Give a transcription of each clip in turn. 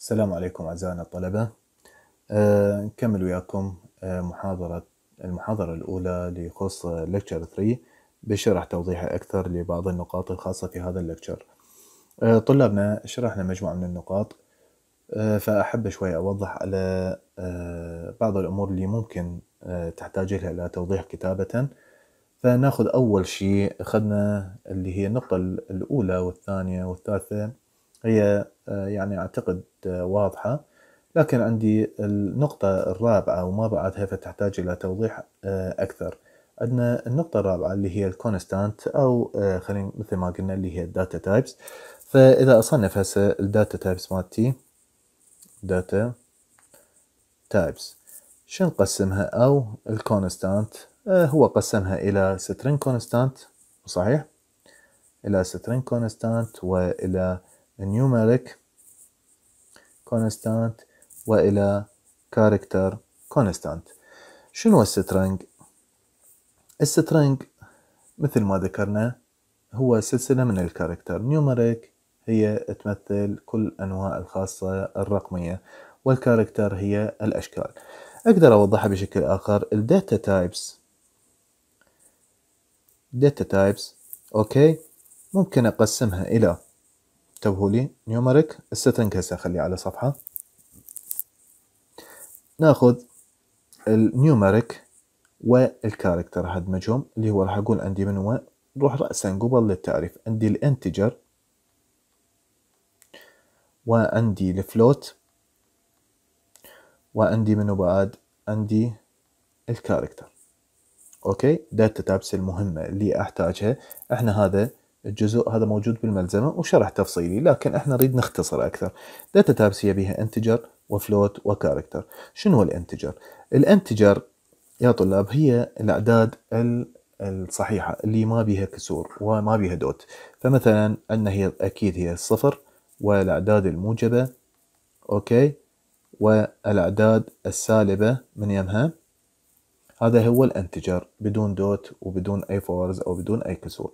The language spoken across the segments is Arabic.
السلام عليكم أعزائنا الطلبة أه نكمل وياكم آه، محاضرة المحاضرة الأولى لخص لكتشر 3 بشرح توضيحي أكثر لبعض النقاط الخاصة في هذا اللكتشر أه طلابنا شرحنا مجموعة من النقاط أه فأحب شوي أوضح على آه، بعض الأمور اللي ممكن آه، تحتاج لها إلى توضيح كتابة فناخذ أول شيء أخذنا اللي هي النقطة الأولى والثانية والثالثة هي آه، يعني أعتقد آه، واضحة لكن عندي النقطة الرابعة وما بعدها فتحتاج إلى توضيح آه، أكثر عندنا النقطة الرابعة اللي هي الكونستانت أو خلينا مثل ما قلنا اللي هي الداتا تايبس فإذا أصنف هسه الداتا تايبس مالتي داتا تايبس شو نقسمها أو الكونستانت هو قسمها إلى سترين كونستانت صحيح إلى سترين كونستانت وإلى numeric constant وإلى character constant شنو السترنج؟ السترنج مثل ما ذكرنا هو سلسلة من الكاركتر numeric هي تمثل كل أنواع الخاصة الرقمية والكاركتر هي الأشكال أقدر أوضحها بشكل آخر data types data types أوكي ممكن أقسمها إلى لي نيومرك السترنج هسه خليه على صفحة ناخذ النيومرك والكاركتر هدمجهم اللي هو راح اقول عندي من هو نروح رأسا قبل للتعريف عندي الانتجر وعندي الفلوت وعندي منه بعد عندي الكاركتر اوكي داتا تابس المهمة اللي احتاجها احنا هذا الجزء هذا موجود بالملزمة وشرح تفصيلي لكن احنا نريد نختصر أكثر داتا تابس هي بها انتجر وفلوت وكاركتر شنو هو الانتجر؟ الانتجر يا طلاب هي الأعداد الصحيحة اللي ما بها كسور وما بها دوت فمثلا ان هي أكيد هي الصفر والأعداد الموجبة أوكي والأعداد السالبة من يمها هذا هو الانتجر بدون دوت وبدون أي فورز أو بدون أي كسور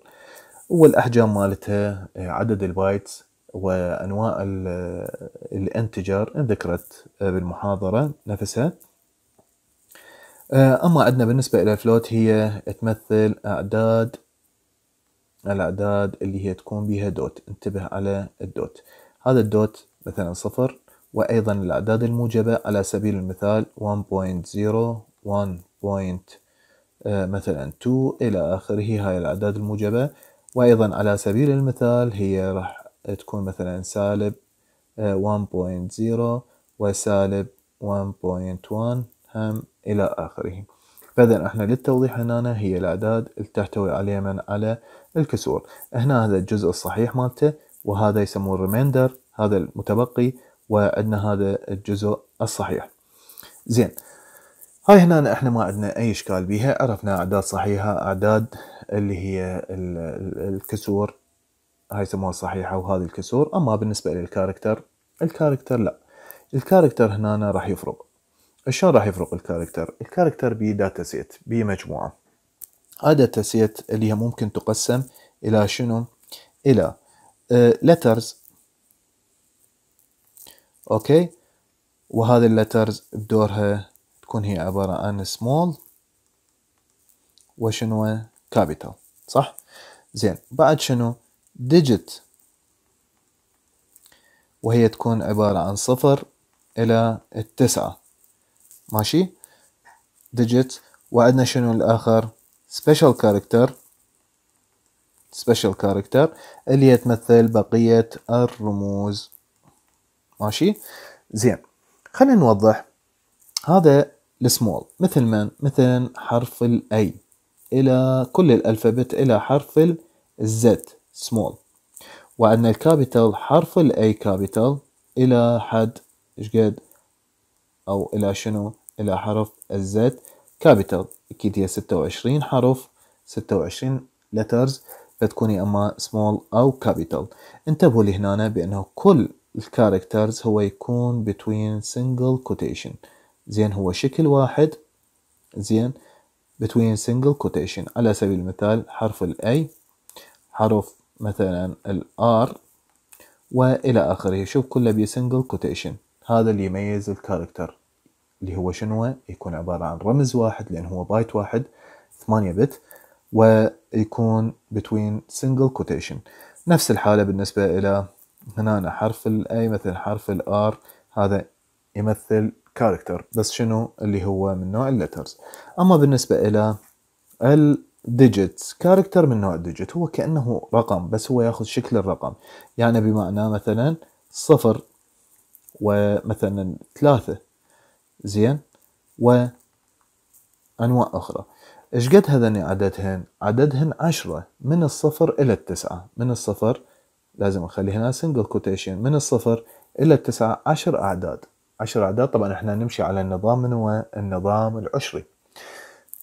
والاحجام مالتها آه، عدد البايتس وانواع آه، الانتجر ذكرت آه، بالمحاضره نفسها اما عندنا بالنسبه الى الفلوت هي تمثل اعداد الاعداد اللي هي تكون بها دوت انتبه على الدوت هذا الدوت مثلا صفر وايضا الاعداد الموجبه على سبيل المثال 1.0 1. مثلا 2 الى اخره هاي الاعداد الموجبه وايضا على سبيل المثال هي راح تكون مثلا سالب 1.0 آه، وسالب 1.1 هم الى اخره فاذا احنا للتوضيح هنا هي الاعداد اللي تحتوي عليها من على الكسور هنا هذا الجزء الصحيح مالته وهذا يسموه ريميندر هذا المتبقي وعندنا هذا الجزء الصحيح زين هاي هنا احنا ما عندنا اي اشكال بيها عرفنا اعداد صحيحه اعداد اللي هي الكسور هاي يسموها صحيحة وهذه الكسور أما بالنسبة للكاركتر الكاركتر لا الكاركتر هنا راح يفرق شلون راح يفرق الكاركتر الكاركتر بي داتا سيت بي مجموعة داتا سيت اللي هي ممكن تقسم إلى شنو إلى لترز آه، أوكي وهذه اللترز بدورها تكون هي عبارة عن small وشنو كابيتال صح زين بعد شنو ديجيت وهي تكون عبارة عن صفر إلى التسعة ماشي ديجيت وعندنا شنو الآخر سبيشال كاركتر سبيشال كاركتر اللي هي تمثل بقية الرموز ماشي زين خلينا نوضح هذا السمول مثل من مثل حرف الاي إلى كل الألفابت إلى حرف الزد small وعندنا الكابيتال حرف الاي كابيتال إلى حد شقد أو إلى شنو إلى حرف الزد كابيتال أكيد هي ستة وعشرين حرف ستة وعشرين letters فتكون يا اما سمول او كابيتال انتبهوا لي هنا بانه كل الكاركترز هو يكون between single quotation زين هو شكل واحد زين between single quotation على سبيل المثال حرف ال A حرف مثلا ال R وإلى آخره شوف كله بسنجل quotation هذا اللي يميز الكاركتر اللي هو شنو يكون عبارة عن رمز واحد لأن هو بايت واحد 8 بت ويكون between single quotation نفس الحالة بالنسبة إلى هنا حرف ال A مثلا حرف ال R هذا يمثل كاركتر بس شنو اللي هو من نوع اللترز اما بالنسبه الى الديجيتس كاركتر من نوع الديجيت هو كانه رقم بس هو ياخذ شكل الرقم يعني بمعنى مثلا صفر ومثلا ثلاثة زين وأنواع أخرى إيش قد هذني عددهن؟ عددهن عشرة من الصفر إلى التسعة من الصفر لازم أخلي هنا سنجل كوتيشن من الصفر إلى التسعة عشر أعداد عشر أعداد طبعا احنا نمشي على النظام من هو النظام العشري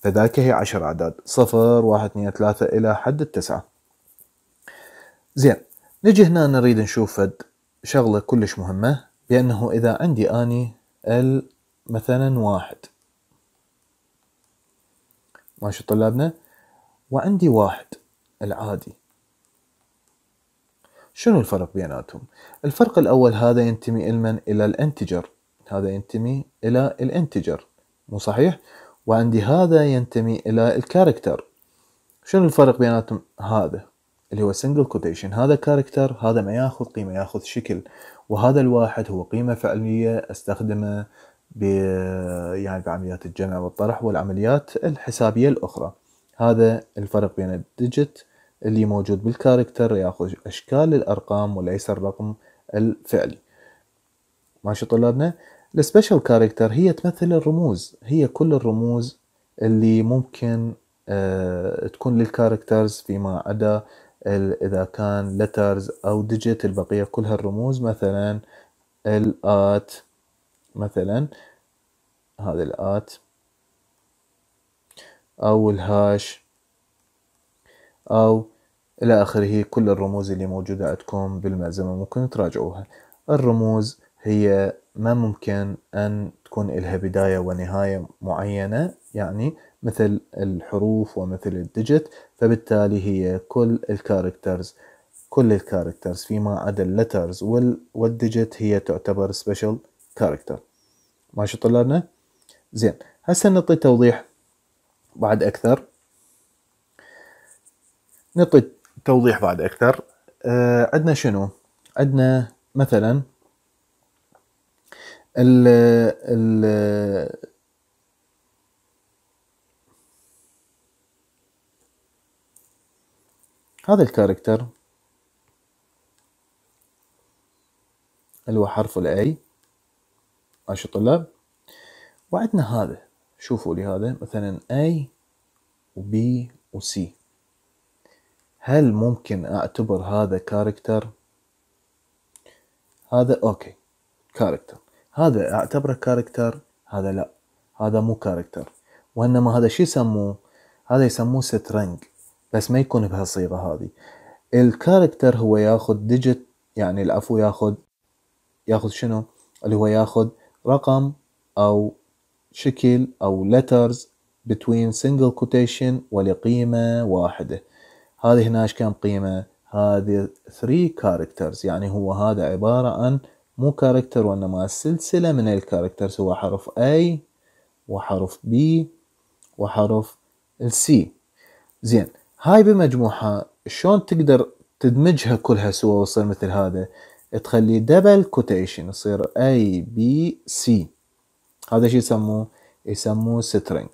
فذاك هي عشر أعداد صفر واحد اثنين ثلاثة إلى حد التسعة زين نجي هنا نريد نشوف شغلة كلش مهمة بأنه إذا عندي أني مثلا واحد ماشي طلابنا وعندي واحد العادي شنو الفرق بيناتهم؟ الفرق الأول هذا ينتمي المن إلى الانتجر هذا ينتمي إلى الانتجر مو صحيح وعندي هذا ينتمي إلى الكاركتر شنو الفرق بيناتهم هذا اللي هو سنجل كوتيشن هذا كاركتر هذا ما ياخذ قيمة ياخذ شكل وهذا الواحد هو قيمة فعلية استخدمه ب يعني بعمليات الجمع والطرح والعمليات الحسابية الأخرى هذا الفرق بين الديجيت اللي موجود بالكاركتر ياخذ أشكال الأرقام وليس الرقم الفعلي ماشي طلابنا السبيشال كاركتر هي تمثل الرموز هي كل الرموز اللي ممكن أه تكون للكاركترز فيما عدا اذا كان لترز او ديجيت البقية كلها الرموز مثلا الات مثلا هذا الات او الهاش او الى اخره كل الرموز اللي موجودة عندكم بالمعزمه ممكن تراجعوها الرموز هي ما ممكن أن تكون لها بداية ونهاية معينة يعني مثل الحروف ومثل الديجيت فبالتالي هي كل الكاركترز كل الكاركترز فيما عدا اللترز والديجيت هي تعتبر سبيشال كاركتر ماشي طلابنا زين هسه نعطي توضيح بعد اكثر نعطي توضيح بعد اكثر أه عندنا شنو عندنا مثلا ال ال هذا الكاركتر اللي هو حرف الاي ماشي طلاب وعندنا هذا شوفوا لي هذا مثلا A وبي وسي هل ممكن اعتبر هذا كاركتر هذا اوكي كاركتر هذا اعتبره كاركتر هذا لا هذا مو كاركتر وانما هذا شو يسموه هذا يسموه سترنج بس ما يكون بهالصيغه هذه الكاركتر هو ياخذ ديجيت يعني العفو ياخذ ياخذ شنو اللي هو ياخذ رقم او شكل او letters between single quotation ولقيمة واحدة هذه ايش كم قيمة هذه 3 characters يعني هو هذا عبارة عن مو كاركتر وإنما سلسلة من الكاركتر سواء حرف A وحرف B وحرف السي زين هاي بمجموعة شلون تقدر تدمجها كلها سوا وتصير مثل هذا تخلي دبل كوتيشن يصير A B C هذا شيء يسموه يسموه سترينج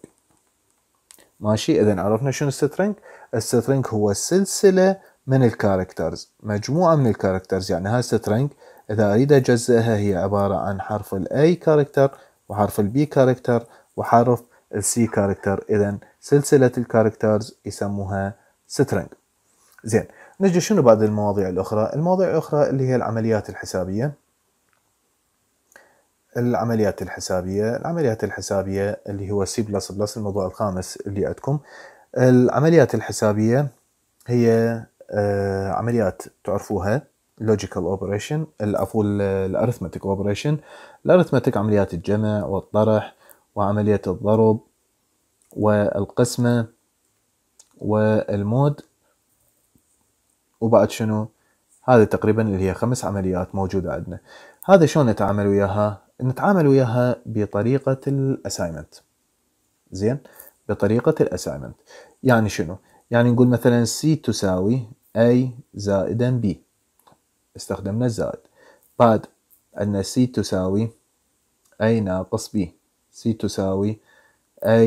ماشي اذا عرفنا شنو السترينج السترينج هو سلسلة من الكاركترز مجموعة من الكاركترز يعني هاي سترينج إذا أريد أجزئها هي عبارة عن حرف ال A كاركتر وحرف ال B كاركتر وحرف ال C كاركتر إذا سلسلة الكاركترز يسموها سترينج زين نجي شنو بعد المواضيع الأخرى المواضيع الأخرى اللي هي العمليات الحسابية العمليات الحسابية العمليات الحسابية اللي هو C++ الموضوع الخامس اللي عندكم العمليات الحسابية هي آه، عمليات تعرفوها لوجيكال اوبريشن عفوا الارثمتيك اوبريشن الارثمتيك عمليات الجمع والطرح وعملية الضرب والقسمة والمود وبعد شنو هذا تقريبا اللي هي خمس عمليات موجودة عندنا هذا شلون نتعامل وياها نتعامل وياها بطريقة الأسايمنت زين بطريقة الأسايمنت يعني شنو يعني نقول مثلا سي تساوي A زائدا B استخدمنا الزائد بعد أن C تساوي A ناقص B C تساوي A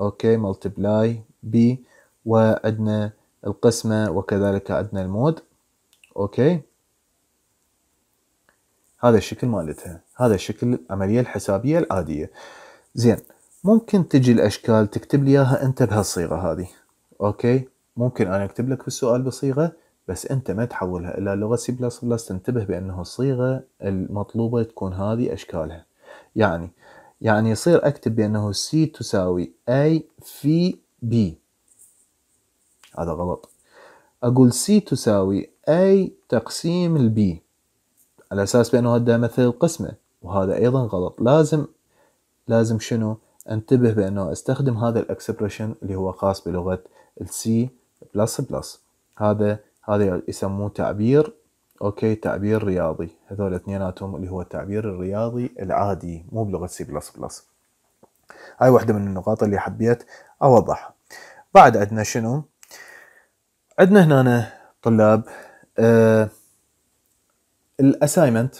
أوكي ملتبلاي B وعندنا القسمة وكذلك عندنا المود أوكي هذا الشكل مالتها هذا الشكل العملية الحسابية العادية زين ممكن تجي الأشكال تكتب لي إياها أنت بهالصيغة هذه أوكي ممكن أنا أكتب لك في السؤال بصيغة بس أنت ما تحولها إلى لغة سي بلس بلس تنتبه بأنه الصيغة المطلوبة تكون هذه أشكالها يعني يعني يصير أكتب بأنه سي تساوي اي في بي هذا غلط أقول سي تساوي اي تقسيم البي على أساس بأنه هذا مثل القسمة وهذا أيضا غلط لازم لازم شنو انتبه بأنه استخدم هذا الإكسبريشن اللي هو خاص بلغة السي بلس بلس هذا هذا يسموه تعبير اوكي تعبير رياضي هذول اثنيناتهم اللي هو التعبير الرياضي العادي مو بلغه سي بلس بلس هاي واحده من النقاط اللي حبيت اوضحها بعد عندنا شنو عندنا هنا طلاب آه الاسايمنت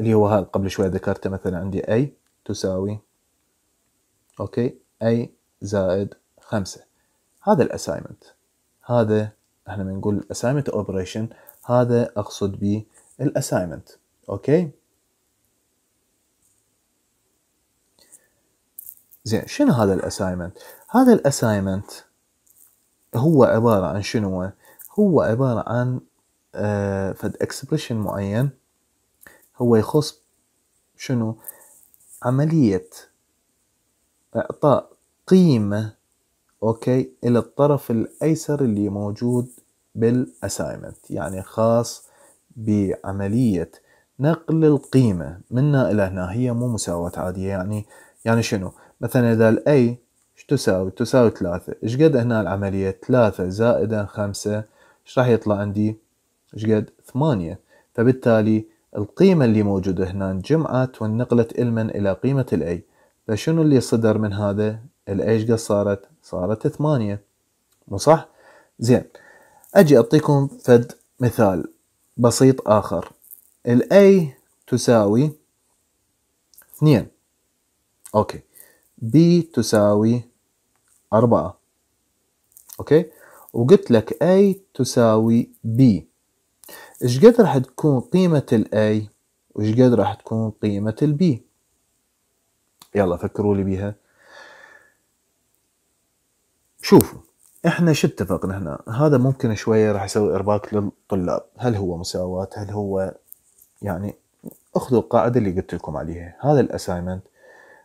اللي هو هذا قبل شوي ذكرته مثلا عندي اي تساوي اوكي اي زائد خمسة هذا الاسايمنت هذا احنا بنقول اسايمنت اوبريشن هذا اقصد به الاسايمنت اوكي زين شنو هذا الاسايمنت هذا الاسايمنت هو عباره عن شنو هو عباره عن فد آه، اكسبريشن معين هو يخص شنو عمليه اعطاء قيمه اوكي الى الطرف الايسر اللي موجود بالاسايمنت يعني خاص بعملية نقل القيمة من الى هنا هي مو مساواة عادية يعني يعني شنو مثلا اذا الاي ايش تساوي تساوي ثلاثة ايش قد هنا العملية ثلاثة زائدا خمسة ايش راح يطلع عندي ايش قد ثمانية فبالتالي القيمة اللي موجودة هنا جمعت ونقلت المن الى قيمة الاي فشنو اللي صدر من هذا الايش قد صارت صارت ثمانية مو صح زين اجي اعطيكم فد مثال بسيط اخر الاي تساوي اثنين اوكي بي تساوي أربعة اوكي وقلت لك اي تساوي بي ايش قد راح تكون قيمة الاي A وايش قد راح تكون قيمة البي يلا فكروا لي بيها شوفوا احنا شو اتفقنا هنا هذا ممكن شويه راح يسوي ارباك للطلاب هل هو مساواه هل هو يعني اخذوا القاعده اللي قلت لكم عليها هذا الاساينمنت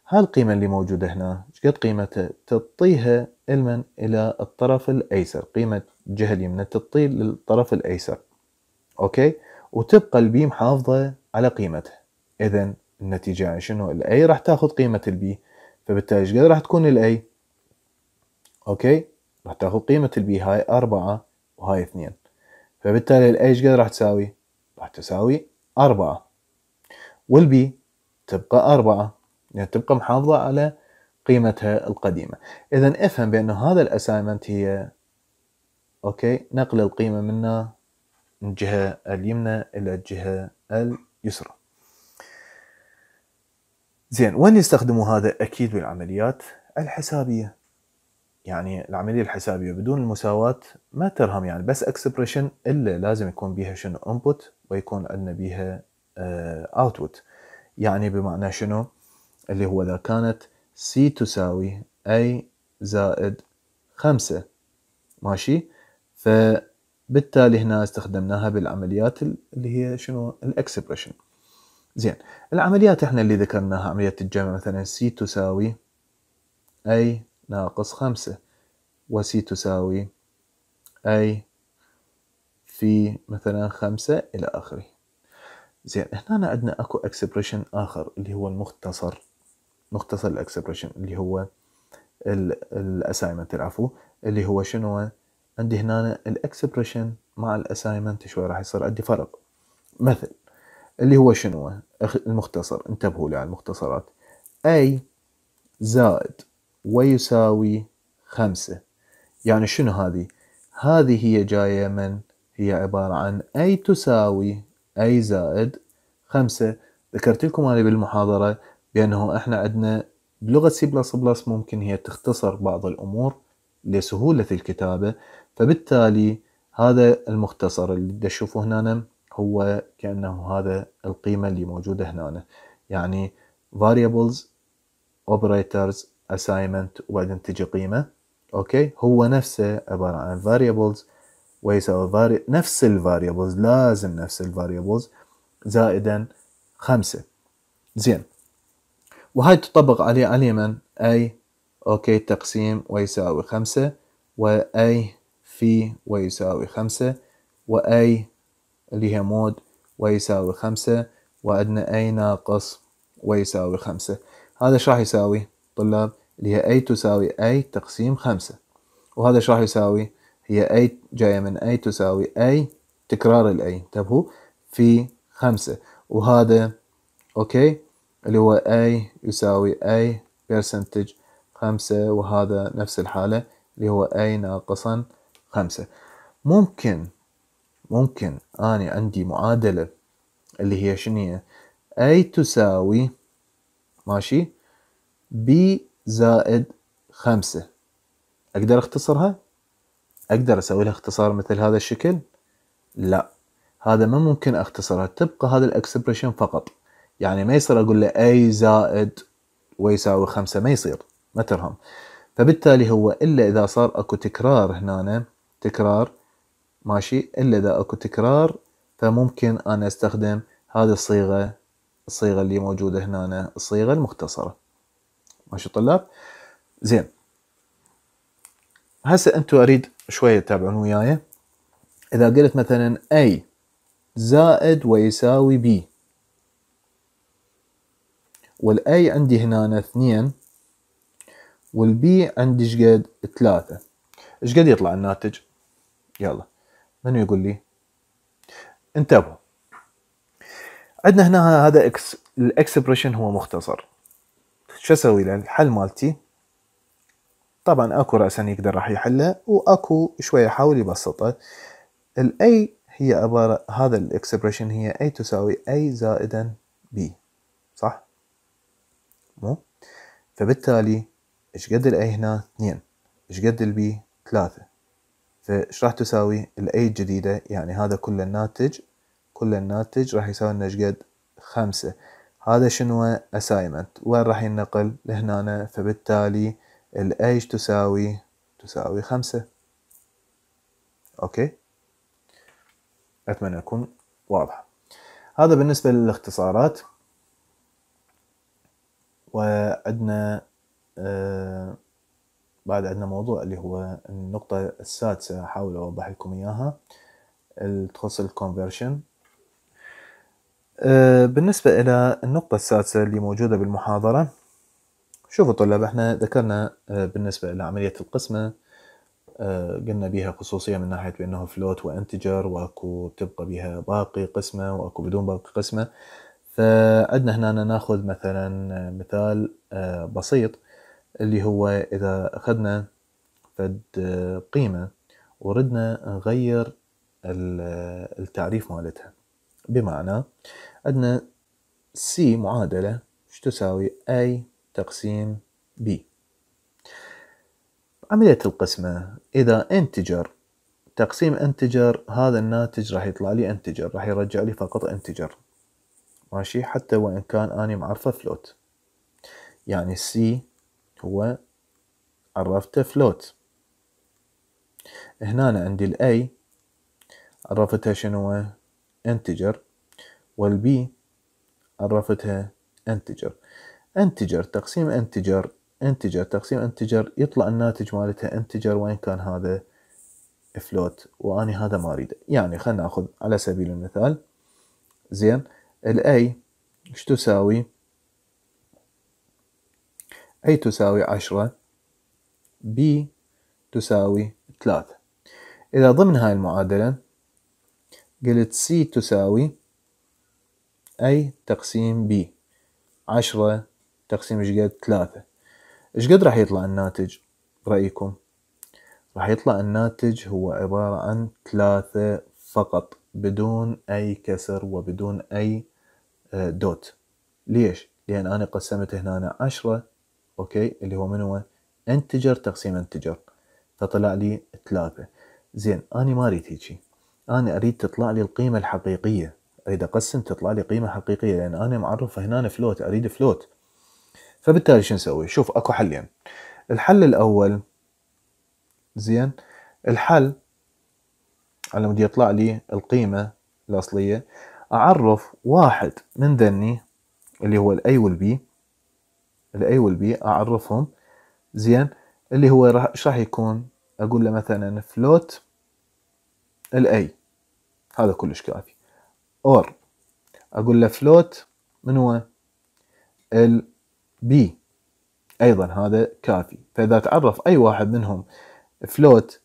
هالقيمه اللي موجوده هنا قد قيمتها تعطيها المن الى الطرف الايسر قيمه الجهه اليمنى تعطي للطرف الايسر اوكي وتبقى البي محافظه على قيمته اذا النتيجه شنو الاي راح تاخذ قيمه البي فبالتالي قد راح تكون الاي اوكي راح تاخذ قيمه البي هاي اربعة وهاي اثنين فبالتالي الاي ايش قد راح تساوي راح تساوي اربعة والبي تبقى اربعة يعني تبقى محافظه على قيمتها القديمه اذا افهم بانه هذا الاسايمنت هي اوكي نقل القيمه منا من الجهه اليمنى الى الجهه اليسرى زين وين يستخدموا هذا اكيد بالعمليات الحسابيه يعني العمليه الحسابيه بدون المساواه ما ترهم يعني بس اكسبريشن الا لازم يكون بيها شنو انبوت ويكون عندنا بيها اوتبوت آه، يعني بمعنى شنو اللي هو اذا كانت سي تساوي اي زائد خمسة ماشي فبالتالي هنا استخدمناها بالعمليات اللي هي شنو الاكسبريشن زين العمليات احنا اللي ذكرناها عملية الجمع مثلا سي تساوي اي ناقص خمسة وسي تساوي أي في مثلا خمسة إلى آخره زين هنا عندنا أكو اكسبريشن آخر اللي هو المختصر مختصر الاكسبريشن اللي هو الاسايمنت العفو اللي هو شنو عندي هنا الاكسبريشن مع الاسايمنت شوي راح يصير عندي فرق مثل اللي هو شنو المختصر انتبهوا لي على المختصرات اي زائد ويساوي خمسة يعني شنو هذه؟ هذه هي جاية من؟ هي عبارة عن أي تساوي أي زائد خمسة ذكرت لكم أنا بالمحاضرة بأنه إحنا عندنا بلغة سي بلس بلس ممكن هي تختصر بعض الأمور لسهولة الكتابة فبالتالي هذا المختصر اللي تشوفه هنا هو كأنه هذا القيمة اللي موجودة هنا يعني variables operators assignment وبعدين تجي قيمة اوكي هو نفسه عبارة عن variables ويساوي vari نفس variables لازم نفس ال variables زائدا خمسة زين وهاي تطبق عليه اليمن اي اوكي تقسيم ويساوي خمسة واي في ويساوي خمسة واي اللي هي مود ويساوي خمسة وعندنا اي ناقص ويساوي خمسة هذا شو راح يساوي الطلاب اللي هي اي تساوي اي تقسيم خمسة وهذا ايش راح يساوي هي اي جاية من اي تساوي اي تكرار ال انتبهوا طيب في خمسة وهذا اوكي اللي هو اي يساوي اي بيرسنتج خمسة وهذا نفس الحالة اللي هو اي ناقصا خمسة ممكن ممكن اني عندي معادلة اللي هي شنية اي تساوي ماشي بي زائد خمسة أقدر أختصرها؟ أقدر أسوي لها اختصار مثل هذا الشكل؟ لا هذا ما ممكن أختصرها تبقى هذا الأكسبريشن فقط يعني ما يصير أقول له أي زائد ويساوي خمسة ما يصير ما ترهم فبالتالي هو إلا إذا صار أكو تكرار هنا تكرار ماشي إلا إذا أكو تكرار فممكن أنا أستخدم هذه الصيغة الصيغة اللي موجودة هنا الصيغة المختصرة ماشي طلاب زين هسه انتم اريد شويه تتابعون وياي اذا قلت مثلا اي زائد ويساوي بي والاي عندي هنا اثنين والبي عندي شقد ثلاثة شقد يطلع الناتج يلا من يقول لي انتبهوا عندنا هنا هذا اكس الاكسبريشن هو مختصر شو اسوي للحل مالتي طبعا اكو راسا يقدر راح يحله واكو شويه يحاول يبسطه الاي هي عباره هذا الاكسبريشن هي اي تساوي اي زائدا بي صح مو فبالتالي ايش قد الاي هنا 2 ايش قد البي 3 فايش راح تساوي الاي الجديده يعني هذا كل الناتج كل الناتج راح يساوي لنا ايش قد 5 هذا شنو assignment وين راح ينقل لهنا فبالتالي ال age تساوي تساوي خمسة اوكي اتمنى اكون واضحة هذا بالنسبة للاختصارات وعندنا آه بعد عندنا موضوع اللي هو النقطة السادسة أحاول أوضح لكم إياها تخص الكونفرشن آه، بالنسبة إلى النقطة السادسة اللي موجودة بالمحاضرة شوفوا طلاب احنا ذكرنا آه، بالنسبة إلى عملية القسمة آه، قلنا بها خصوصية من ناحية بأنه فلوت وانتجر واكو تبقى بها باقي قسمة واكو بدون باقي قسمة فعندنا هنا ناخذ مثلا مثال بسيط اللي هو إذا أخذنا فد قيمة وردنا نغير التعريف مالتها بمعنى عندنا C معادلة ايش تساوي A تقسيم B عملية القسمة إذا انتجر تقسيم انتجر هذا الناتج راح يطلع لي انتجر راح يرجع لي فقط انتجر ماشي حتى وإن كان أني معرفه فلوت يعني C هو عرفته فلوت هنا عندي الاي عرفتها شنو انتجر والبي عرفتها انتجر انتجر تقسيم انتجر انتجر تقسيم انتجر يطلع الناتج مالتها انتجر وين كان هذا فلوت واني هذا ما اريده يعني خلينا ناخذ على سبيل المثال زين الاي ايش تساوي اي تساوي عشرة بي تساوي ثلاثة إذا ضمن هاي المعادلة قلت سي تساوي أي تقسيم B عشرة تقسيم شقد ثلاثة قد راح يطلع الناتج برأيكم راح يطلع الناتج هو عبارة عن ثلاثة فقط بدون أي كسر وبدون أي آه، دوت ليش؟ لأن أنا قسمت هنا عشرة أوكي اللي هو من هو انتجر تقسيم انتجر فطلع لي ثلاثة زين أنا ما أريد هيجي أنا أريد تطلع لي القيمة الحقيقية اريد اقسم تطلع لي قيمه حقيقيه لان انا معرف هنا فلوت اريد فلوت فبالتالي شو نسوي شوف اكو حلين الحل الاول زين الحل على مود يطلع لي القيمه الاصليه اعرف واحد من ذني اللي هو الاي والبي الاي والبي اعرفهم زين اللي هو راح ايش راح يكون اقول له مثلا فلوت الاي هذا كلش كافي اور اقول له فلوت من هو ال بي ايضا هذا كافي فاذا تعرف اي واحد منهم فلوت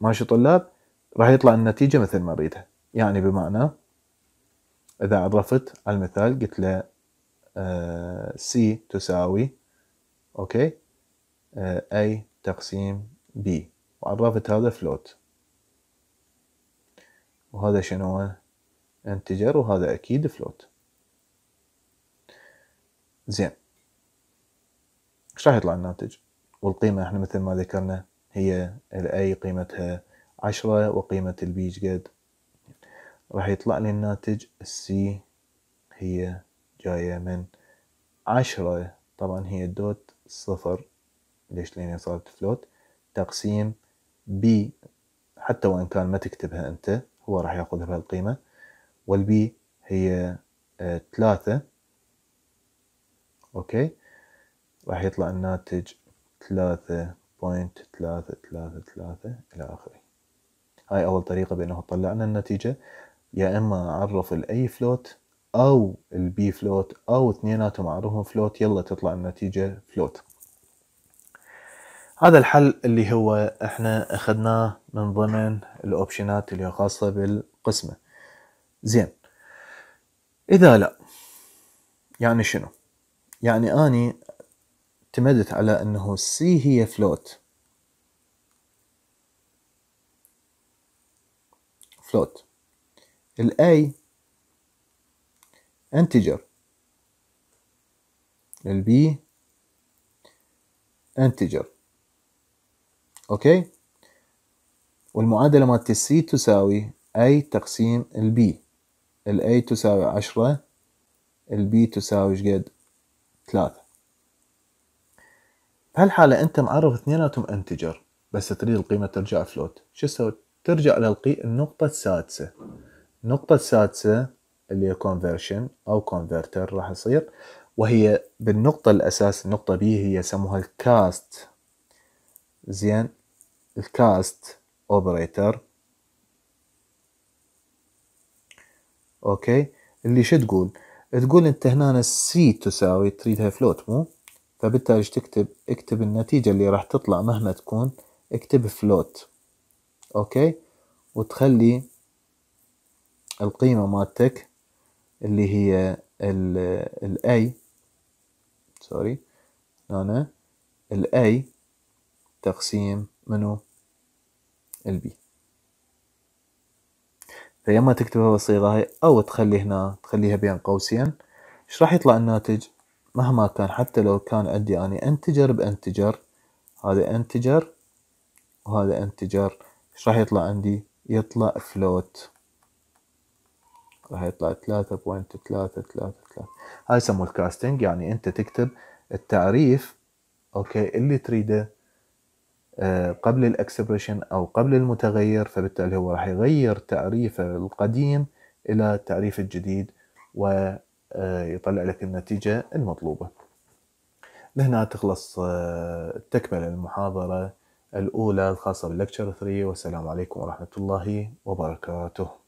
ماشي طلاب راح يطلع النتيجه مثل ما اريدها يعني بمعنى اذا عرفت على المثال قلت له سي آه، تساوي اوكي اي آه، تقسيم بي وعرفت هذا فلوت وهذا شنو انتجر وهذا أكيد فلوت زين ايش راح يطلع الناتج والقيمة احنا مثل ما ذكرنا هي الاي قيمتها عشرة وقيمة البي قد راح يطلع لي الناتج السي هي جاية من عشرة طبعا هي دوت صفر ليش لأن صارت فلوت تقسيم بي حتى وإن كان ما تكتبها أنت هو راح ياخذها بهالقيمة والبي هي آه، ثلاثة اوكي راح يطلع الناتج ثلاثة بوينت ثلاثة ثلاثة ثلاثة إلى آخره هاي أول طريقة بأنه طلع لنا النتيجة يا إما أعرف الأي فلوت أو البي فلوت أو اثنيناتهم أعرفهم فلوت يلا تطلع النتيجة فلوت هذا الحل اللي هو احنا اخذناه من ضمن الاوبشنات اللي خاصة بالقسمة زين إذا لا يعني شنو؟ يعني أني اعتمدت على أنه سي هي فلوت فلوت الاي انتجر البي انتجر اوكي والمعادله مالت السي تساوي اي تقسيم البي الاي تساوي عشرة البي تساوي شقد ثلاثة بهالحالة انت معرف اثنيناتهم انتجر بس تريد القيمة ترجع فلوت شو تسوي ترجع للنقطة السادسة النقطة السادسة اللي هي كونفرشن او كونفرتر راح يصير وهي بالنقطة الأساس النقطة بي هي يسموها الكاست زين الكاست اوبريتر اوكي اللي شو تقول تقول انت هنا سي تساوي تريدها فلوت مو فبالتالي تكتب اكتب النتيجة اللي راح تطلع مهما تكون اكتب فلوت اوكي وتخلي القيمة مالتك اللي هي الاي سوري هنا الاي تقسيم منو البي فيا اما تكتبها بالصيغة هاي او تخلي هنا تخليها بين قوسين ايش راح يطلع الناتج مهما كان حتى لو كان عندي اني انتجر بانتجر هذا انتجر وهذا انتجر ايش راح يطلع عندي يطلع فلوت راح يطلع ثلاثة بوينت ثلاثة ثلاثة ثلاثة هاي يسموه الكاستنج يعني انت تكتب التعريف اوكي اللي تريده آه، قبل الاكسبريشن او قبل المتغير فبالتالي هو راح يغير تعريفه القديم الى التعريف الجديد ويطلع آه، لك النتيجة المطلوبة لهنا تخلص آه، تكمل المحاضرة الأولى الخاصة باللكتشر 3 والسلام عليكم ورحمة الله وبركاته